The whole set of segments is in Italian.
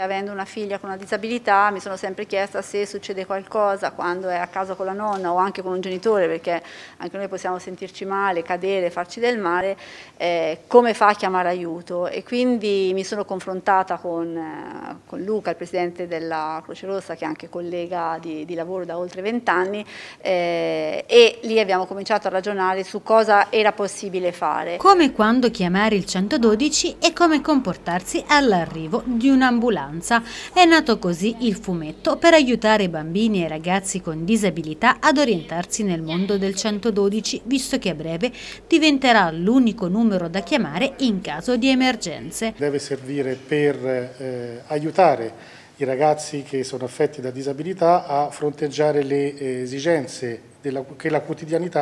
Avendo una figlia con una disabilità mi sono sempre chiesta se succede qualcosa quando è a casa con la nonna o anche con un genitore, perché anche noi possiamo sentirci male, cadere, farci del male, eh, come fa a chiamare aiuto. E quindi mi sono confrontata con, eh, con, Luca, il presidente della Croce Rossa, che è anche collega di, di lavoro da oltre vent'anni, eh, e lì abbiamo cominciato a ragionare su cosa era possibile fare. Come quando chiamare il 112 e come comportarsi all'arrivo di un'ambulanza infanza. È nato così il fumetto per aiutare i bambini e i ragazzi con disabilità ad orientarsi nel mondo del 112, visto che a breve diventerà l'unico numero da chiamare in caso di emergenze. Deve servire per eh, aiutare i ragazzi che sono affetti da disabilità a fronteggiare le eh, esigenze della, eh,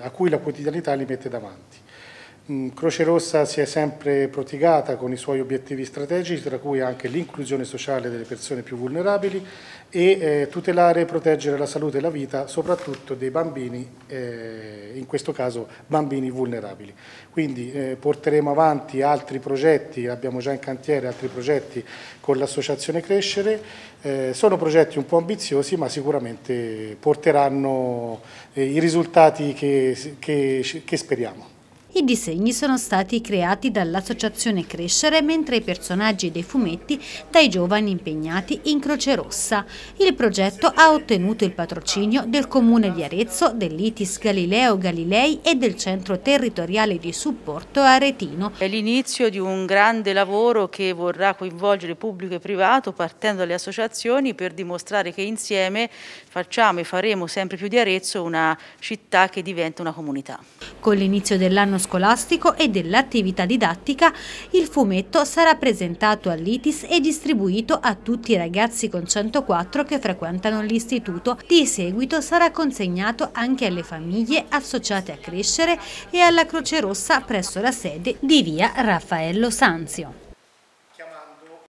a cui la quotidianità li mette davanti. Mm, Croce Rossa si è sempre prodigata con i suoi obiettivi strategici, tra cui anche l'inclusione sociale delle persone più vulnerabili e eh, tutelare e proteggere la salute e la vita, soprattutto dei bambini, eh, in questo caso bambini vulnerabili. Quindi eh, porteremo avanti altri progetti, abbiamo già in cantiere altri progetti con l'associazione Crescere, sono progetti un po' ambiziosi ma sicuramente porteranno i risultati che, che, che speriamo. I disegni sono stati creati dall'associazione Crescere, mentre i personaggi dei fumetti dai giovani impegnati in Croce Rossa. Il progetto ha ottenuto il patrocinio del Comune di Arezzo, dell'ITIS Galileo Galilei e del Centro Territoriale di Supporto Aretino. È l'inizio di un grande lavoro che vorrà coinvolgere pubblico e privato partendo dalle associazioni per dimostrare che insieme facciamo e faremo sempre più di Arezzo una città che diventa una comunità. Con l'inizio dell'anno scolastico e dell'attività didattica, il fumetto sarà presentato all'ITIS e distribuito a tutti i ragazzi con 104 che frequentano l'istituto. Di seguito sarà consegnato anche alle famiglie associate a Crescere e alla Croce Rossa presso la sede di via Raffaello Sanzio.